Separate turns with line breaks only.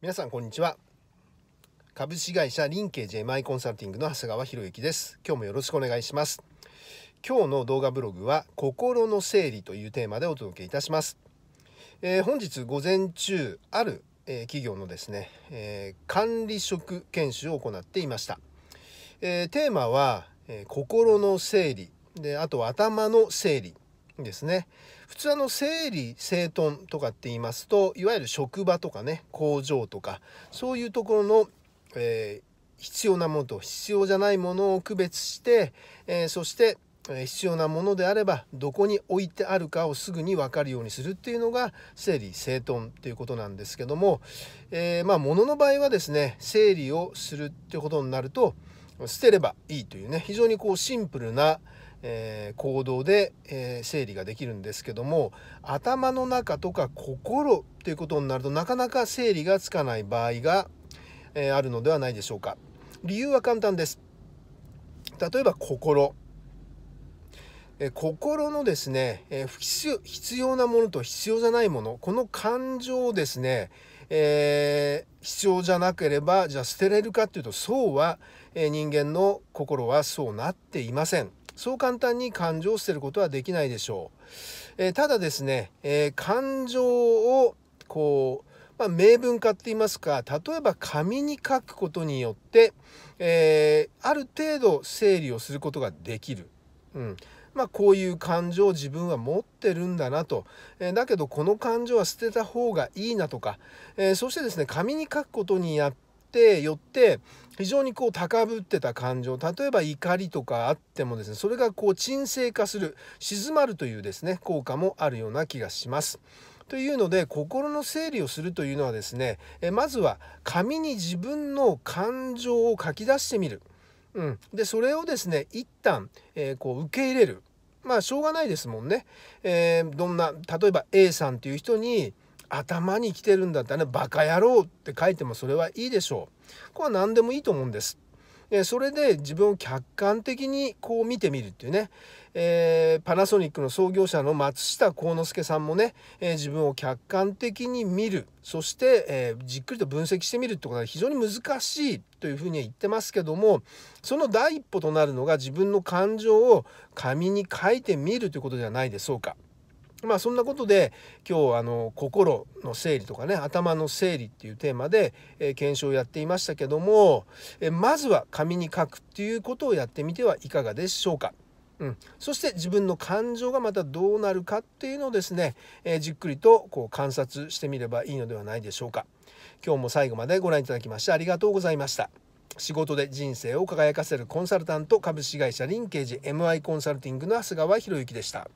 皆さんこんにちは株式会社リンケージ m i コンサルティングの長谷川博之です今日もよろしくお願いします今日の動画ブログは心の整理というテーマでお届けいたします、えー、本日午前中ある、えー、企業のですね、えー、管理職研修を行っていました、えテーマは、え心の整理であと頭の整理ですね普通あの整理整頓とかって言いますといわゆる職場とかね工場とかそういうところの、えー、必要なものと必要じゃないものを区別して、えー、そして必要なものであればどこに置いてあるかをすぐに分かるようにするっていうのが整理整頓っていうことなんですけども、えー、まあ物の場合はですね整理をするってことになると捨てればいいというね非常にこうシンプルな、えー、行動で、えー、整理ができるんですけども頭の中とか心ということになるとなかなか整理がつかない場合が、えー、あるのではないでしょうか理由は簡単です例えば心え心のですね、え必要なものと必要じゃないものこの感情をですね、えー、必要じゃなければじゃあ捨てれるかっていうとそうは、え人間の心はそうなっていませんそう簡単に感情を捨てることはできないでしょう。えー、ただですね、えー、感情をこう、まあ、明文化っていいますか例えば紙に書くことによって、えー、ある程度整理をすることができる。うんまあ、こういう感情を自分は持ってるんだなと、えー、だけどこの感情は捨てた方がいいなとか、えー、そしてですね紙に書くことによってよって非常にこう高ぶってた感情例えば怒りとかあってもですねそれがこう沈静化する静まるというですね効果もあるような気がします。というので心の整理をするというのはですねえまずは紙に自分の感情を書き出してみる。うん、でそれをですね一旦、えー、こう受け入れるまあしょうがないですもんね、えー、どんな例えば A さんという人に頭に来てるんだったらねバカ野郎って書いてもそれはいいでしょうこれは何でもいいと思うんですそれで自分を客観的にこう見てみるっていうね、えー、パナソニックの創業者の松下幸之助さんもね、えー、自分を客観的に見るそして、えー、じっくりと分析してみるってことは非常に難しいというふうには言ってますけどもその第一歩となるのが自分の感情を紙に書いてみるということではないでしょうか。まあそんなことで今日あの心の整理とかね頭の整理っていうテーマで、え検証をやっていましたけども、えまずは紙に書くっていうことをやってみてはいかがでしょうか。うん、そして自分の感情がまたどうなるかっていうのをですね、えじっくりとこう観察してみればいいのではないでしょうか今日も最後までご覧いただきましてありがとうございました仕事で人生を輝かせるコンサルタント株式会社リンケージ MI コンサルティングの長谷川博之でした